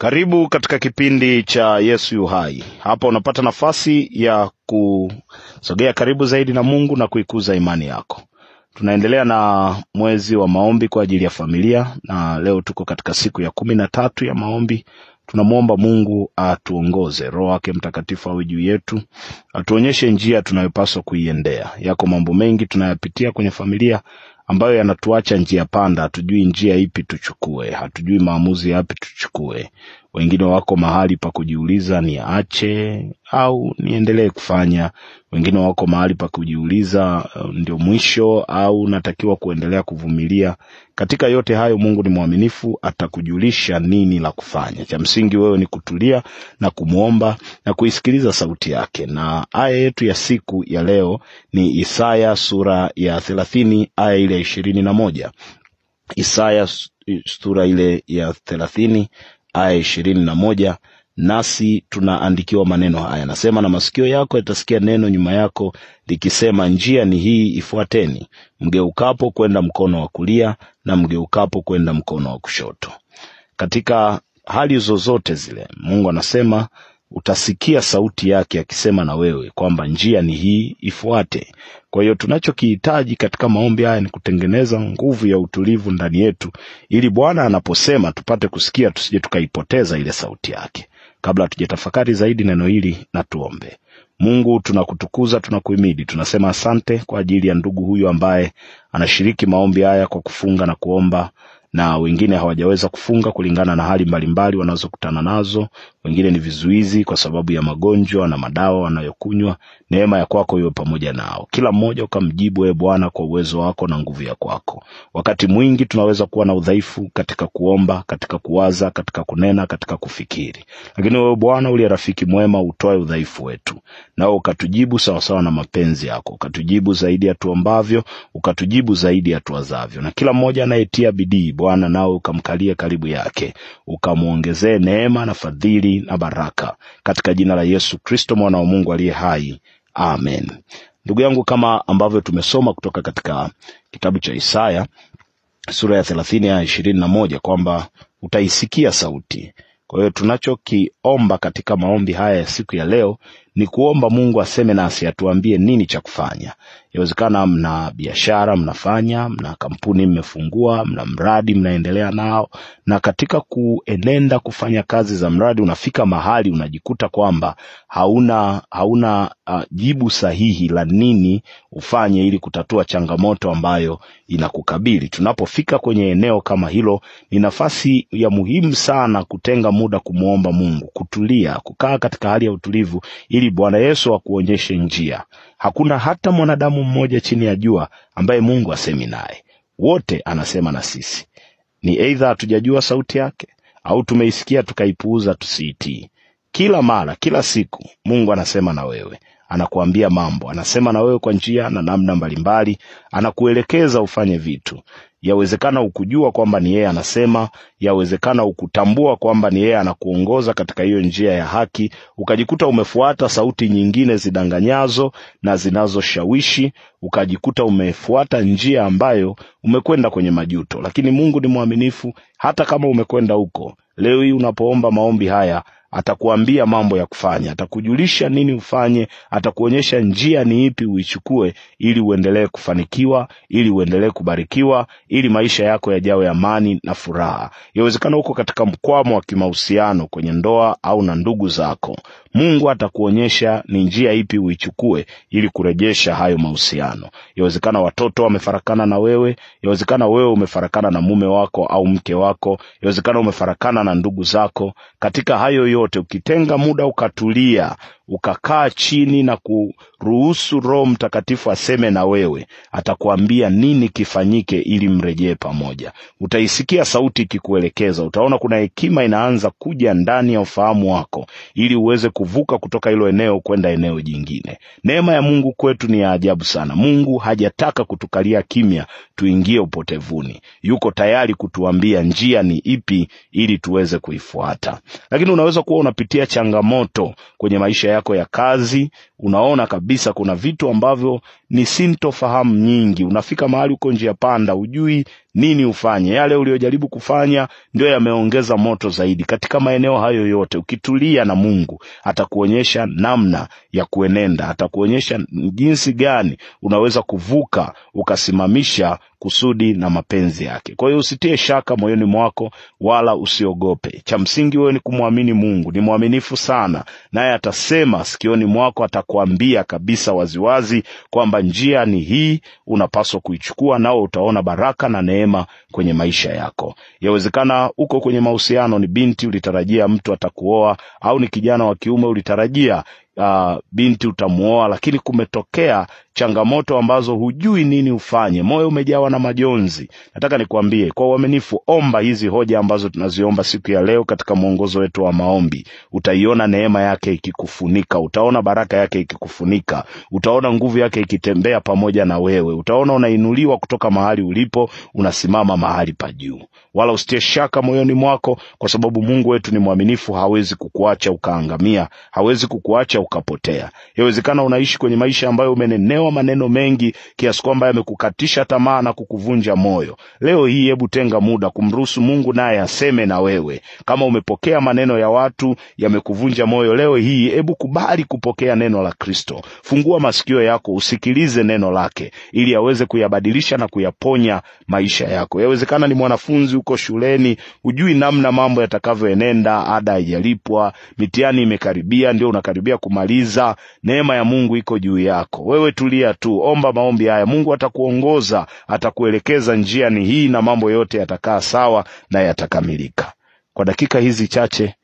Karibu katika kipindi cha Yesu yu hai. Hapa unapata nafasi ya kusogea karibu zaidi na Mungu na kuikuza imani yako. Tunaendelea na mwezi wa maombi kwa ajili ya familia, na leo tuko katika siku ya kumi na tatu ya maombi. Tunamwomba Mungu atuongoze, Roho wake Mtakatifu awe juu yetu, atuonyeshe njia tunayopaswa kuiendea. Yako mambo mengi tunayapitia kwenye familia ambayo yanatuacha njia panda, hatujui njia ipi tuchukue, hatujui maamuzi yapi tuchukue. Wengine wako mahali pa kujiuliza ni ache au niendelee kufanya. Wengine wako mahali pa kujiuliza uh, ndio mwisho au natakiwa kuendelea kuvumilia. Katika yote hayo, Mungu ni mwaminifu, atakujulisha nini la kufanya. Cha msingi wewe ni kutulia na kumwomba na kuisikiliza sauti yake. Na aya yetu ya siku ya leo ni Isaya sura ya thelathini aya ile ya ishirini na moja. Isaya sura ile ya thelathini aya ishirini na moja nasi tunaandikiwa maneno haya nasema na masikio yako yatasikia neno nyuma yako likisema njia ni hii ifuateni mgeukapo kwenda mkono wa kulia na mgeukapo kwenda mkono wa kushoto katika hali zozote zile mungu anasema utasikia sauti yake akisema na wewe kwamba njia ni hii, ifuate. Kwa hiyo tunachokihitaji katika maombi haya ni kutengeneza nguvu ya utulivu ndani yetu, ili Bwana anaposema tupate kusikia, tusije tukaipoteza ile sauti yake. Kabla tafakari zaidi neno hili, na tuombe. Mungu, tunakutukuza, tunakuhimidi, tunasema asante kwa ajili ya ndugu huyu ambaye anashiriki maombi haya kwa kufunga na kuomba na wengine hawajaweza kufunga kulingana na hali mbalimbali wanazokutana nazo. Wengine ni vizuizi kwa sababu ya magonjwa na madawa wanayokunywa. Neema ya kwako iwe pamoja nao. Kila mmoja ukamjibu, Ee Bwana, kwa uwezo wako na nguvu ya kwako. Wakati mwingi tunaweza kuwa na udhaifu katika kuomba, katika kuwaza, katika kunena, katika kufikiri, lakini wewe Bwana uliye rafiki mwema utoe udhaifu wetu, nao ukatujibu sawasawa na mapenzi yako, ukatujibu zaidi ya tuombavyo, ukatujibu zaidi ya tuwazavyo, na kila mmoja anayetia bidii Bwana nao ukamkalie karibu yake, ukamwongezee neema na fadhili na baraka, katika jina la Yesu Kristo mwana wa Mungu aliye hai, amen. Ndugu yangu, kama ambavyo tumesoma kutoka katika kitabu cha Isaya sura ya thelathini ya ishirini na moja kwamba utaisikia sauti. Kwa hiyo tunachokiomba katika maombi haya ya siku ya leo ni kuomba Mungu aseme nasi, atuambie nini cha kufanya. Yawezekana mna biashara mnafanya, mna kampuni mmefungua, mna mradi mnaendelea nao, na katika kuenenda kufanya kazi za mradi unafika mahali unajikuta kwamba hauna hauna uh, jibu sahihi la nini ufanye ili kutatua changamoto ambayo inakukabili. Tunapofika kwenye eneo kama hilo, ni nafasi ya muhimu sana kutenga muda kumwomba Mungu, kutulia, kukaa katika hali ya utulivu ili ili Bwana Yesu akuonyeshe njia. Hakuna hata mwanadamu mmoja chini ya jua ambaye Mungu asemi naye, wote anasema na sisi. Ni eidha hatujajua sauti yake au tumeisikia tukaipuuza, tusiitii. Kila mara, kila siku, Mungu anasema na wewe, anakuambia mambo, anasema na wewe kwa njia na namna mbalimbali, anakuelekeza ufanye vitu. Yawezekana ukujua kwamba ni yeye anasema, yawezekana ukutambua kwamba ni yeye anakuongoza katika hiyo njia ya haki, ukajikuta umefuata sauti nyingine zidanganyazo na zinazoshawishi, ukajikuta umefuata njia ambayo umekwenda kwenye majuto. Lakini Mungu ni mwaminifu, hata kama umekwenda huko. Leo hii unapoomba maombi haya atakuambia mambo ya kufanya, atakujulisha nini ufanye, atakuonyesha njia ni ipi uichukue ili uendelee kufanikiwa, ili uendelee kubarikiwa, ili maisha yako yajawe amani na furaha. Yawezekana uko katika mkwamo wa kimahusiano kwenye ndoa au na ndugu zako. Mungu atakuonyesha ni njia ipi uichukue ili kurejesha hayo mahusiano. Yawezekana watoto wamefarakana na wewe, yawezekana wewe umefarakana na mume wako au mke wako, yawezekana umefarakana na ndugu zako. Katika hayo yote, ukitenga muda ukatulia, ukakaa chini na kuruhusu Roho Mtakatifu aseme na wewe, atakuambia nini kifanyike ili mrejee pamoja. Utaisikia sauti ikikuelekeza. Utaona kuna hekima inaanza kuja ndani ya ufahamu wako, ili uweze kuvuka kutoka hilo eneo kwenda eneo jingine. Neema ya Mungu kwetu ni ya ajabu sana. Mungu hajataka kutukalia kimya tuingie upotevuni. Yuko tayari kutuambia njia ni ipi ili tuweze kuifuata. Lakini unaweza kuwa unapitia changamoto kwenye maisha yako yako ya kazi, unaona kabisa kuna vitu ambavyo ni sintofahamu nyingi. Unafika mahali uko njia panda, ujui nini ufanye. Yale uliyojaribu kufanya ndio yameongeza moto zaidi. Katika maeneo hayo yote, ukitulia na Mungu atakuonyesha namna ya kuenenda, atakuonyesha jinsi gani unaweza kuvuka ukasimamisha kusudi na mapenzi yake. Kwa hiyo usitie shaka moyoni mwako, wala usiogope. Cha msingi wewe ni kumwamini Mungu. Ni mwaminifu sana, naye atasema sikioni mwako, atakuambia kabisa waziwazi kwamba njia ni hii, unapaswa kuichukua, nao utaona baraka na neema kwenye maisha yako. Yawezekana uko kwenye mahusiano, ni binti ulitarajia mtu atakuoa, au ni kijana wa kiume ulitarajia Uh, binti utamuoa lakini kumetokea changamoto ambazo hujui nini ufanye, moyo umejawa na majonzi. Nataka nikwambie kwa uaminifu, omba hizi hoja ambazo tunaziomba siku ya leo katika mwongozo wetu wa maombi. Utaiona neema yake ikikufunika, utaona baraka yake ikikufunika, utaona nguvu yake ikitembea pamoja na wewe, utaona unainuliwa kutoka mahali ulipo, unasimama mahali pa juu. Wala usitie shaka moyoni mwako, kwa sababu Mungu wetu ni mwaminifu, hawezi kukuacha ukaangamia, hawezi kukuacha ukapotea. Yawezekana unaishi kwenye maisha ambayo umenenewa amekuwa maneno mengi kiasi kwamba yamekukatisha tamaa na kukuvunja moyo. Leo hii hebu tenga muda kumruhusu Mungu naye aseme na wewe. Kama umepokea maneno ya watu yamekuvunja moyo leo hii, hebu kubali kupokea neno la Kristo. Fungua masikio yako usikilize neno lake ili aweze kuyabadilisha na kuyaponya maisha yako. Yawezekana ni mwanafunzi uko shuleni, hujui namna mambo yatakavyoenenda, ada haijalipwa, mitihani imekaribia, ndio unakaribia kumaliza, neema ya Mungu iko juu yako wewe tu tulia tu, omba maombi haya. Mungu atakuongoza, atakuelekeza njia ni hii, na mambo yote yatakaa sawa na yatakamilika. Kwa dakika hizi chache,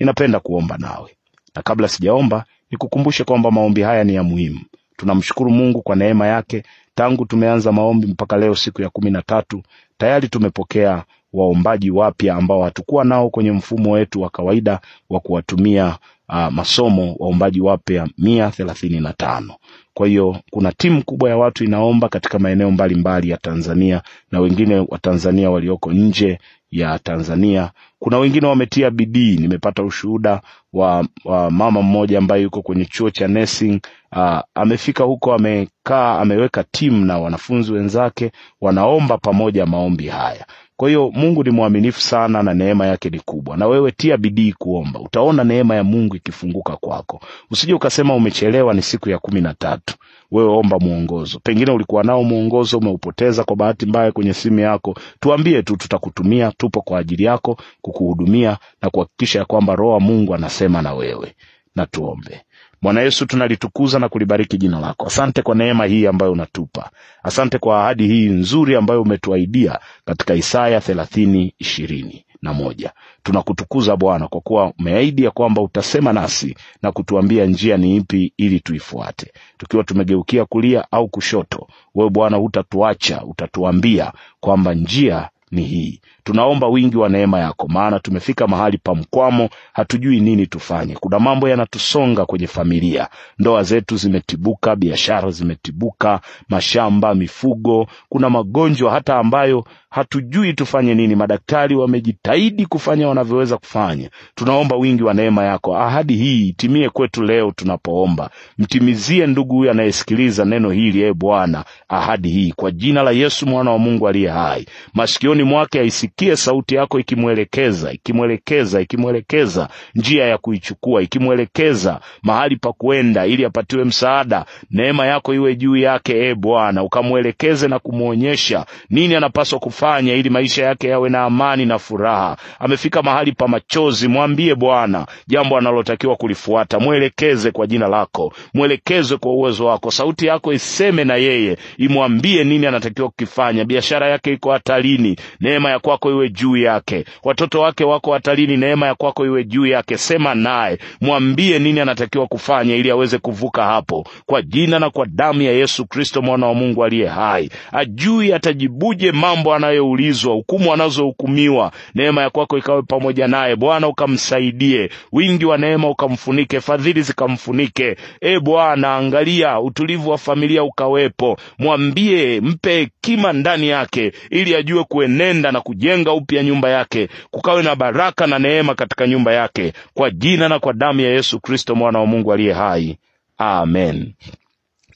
ninapenda kuomba nawe, na kabla sijaomba, nikukumbushe kwamba maombi haya ni ya muhimu. Tunamshukuru Mungu kwa neema yake. Tangu tumeanza maombi mpaka leo, siku ya kumi na tatu, tayari tumepokea waombaji wapya ambao hatukuwa nao kwenye mfumo wetu wa kawaida wa kuwatumia uh, masomo waombaji wapya mia thelathini na tano. Kwa hiyo kuna timu kubwa ya watu inaomba katika maeneo mbalimbali mbali ya Tanzania na wengine wa Tanzania walioko nje ya Tanzania. Kuna wengine wametia bidii. Nimepata ushuhuda wa, wa mama mmoja ambaye yuko kwenye chuo cha nursing. Uh, amefika huko, amekaa, ameweka timu na wanafunzi wenzake, wanaomba pamoja maombi haya. Kwa hiyo Mungu ni mwaminifu sana na neema yake ni kubwa, na wewe tia bidii kuomba, utaona neema ya Mungu ikifunguka kwako. Usije ukasema umechelewa, ni siku ya kumi na tatu. Wewe omba mwongozo, pengine ulikuwa nao mwongozo umeupoteza kwa bahati mbaya kwenye simu yako. Tuambie tu, tutakutumia. Tupo kwa ajili yako kukuhudumia na kuhakikisha ya kwamba Roho wa Mungu anasema na wewe. Na tuombe. Bwana Yesu, tunalitukuza na kulibariki jina lako. Asante kwa neema hii ambayo unatupa, asante kwa ahadi hii nzuri ambayo umetuahidia katika Isaya thelathini ishirini na moja. Tunakutukuza Bwana kwa kuwa umeahidi ya kwamba utasema nasi na kutuambia njia ni ipi ili tuifuate. Tukiwa tumegeukia kulia au kushoto, wewe Bwana hutatuacha, utatuambia kwamba njia ni hii. Tunaomba wingi wa neema yako, maana tumefika mahali pa mkwamo, hatujui nini tufanye. Kuna mambo yanatusonga kwenye familia, ndoa zetu zimetibuka, biashara zimetibuka, mashamba, mifugo. Kuna magonjwa hata ambayo hatujui tufanye nini. Madaktari wamejitahidi kufanya wanavyoweza kufanya. Tunaomba wingi wa neema yako, ahadi hii itimie kwetu leo tunapoomba. Mtimizie ndugu huyu anayesikiliza neno hili, e Bwana, ahadi hii kwa jina la Yesu mwana wa Mungu aliye hai, masikioni machoni mwake aisikie sauti yako ikimwelekeza, ikimwelekeza, ikimwelekeza njia ya kuichukua, ikimwelekeza mahali pa kuenda ili apatiwe msaada. Neema yako iwe juu yake, e Bwana, ukamwelekeze na kumwonyesha nini anapaswa kufanya ili maisha yake yawe na amani na furaha. Amefika mahali pa machozi, mwambie Bwana jambo analotakiwa kulifuata, mwelekeze kwa jina lako, mwelekeze kwa uwezo wako. Sauti yako iseme na yeye, imwambie nini anatakiwa kukifanya. Biashara yake iko hatarini, neema ya kwako iwe juu yake. Watoto wake wako hatarini, neema ya kwako iwe juu yake. Sema naye, mwambie nini anatakiwa kufanya ili aweze kuvuka hapo, kwa jina na kwa damu ya Yesu Kristo, mwana wa Mungu aliye hai. Ajui atajibuje mambo anayoulizwa, hukumu anazohukumiwa. Neema ya kwako ikawe pamoja naye, Bwana ukamsaidie, wingi wa neema ukamfunike, fadhili zikamfunike. E Bwana, angalia utulivu wa familia ukawepo. Mwambie, mpe hekima ndani yake ili ajue kuenenda kuenenda na kujenga upya nyumba yake, kukawe na baraka na neema katika nyumba yake, kwa jina na kwa damu ya Yesu Kristo, mwana wa Mungu aliye hai. Amen.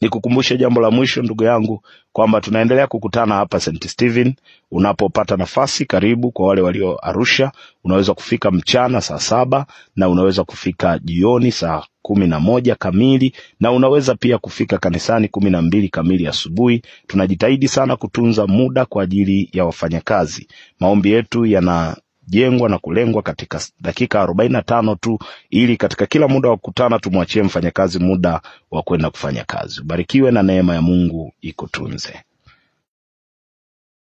Nikukumbushe jambo la mwisho ndugu yangu, kwamba tunaendelea kukutana hapa St Stephen. Unapopata nafasi, karibu. Kwa wale walio Arusha, unaweza kufika mchana saa saba na unaweza kufika jioni saa kumi na moja kamili na unaweza pia kufika kanisani kumi na mbili kamili asubuhi. Tunajitahidi sana kutunza muda kwa ajili ya wafanyakazi. Maombi yetu yana jengwa na kulengwa katika dakika 45 tu, ili katika kila muda wa kukutana tumwachie mfanyakazi muda wa kwenda kufanya kazi. Ubarikiwe na neema ya Mungu ikutunze.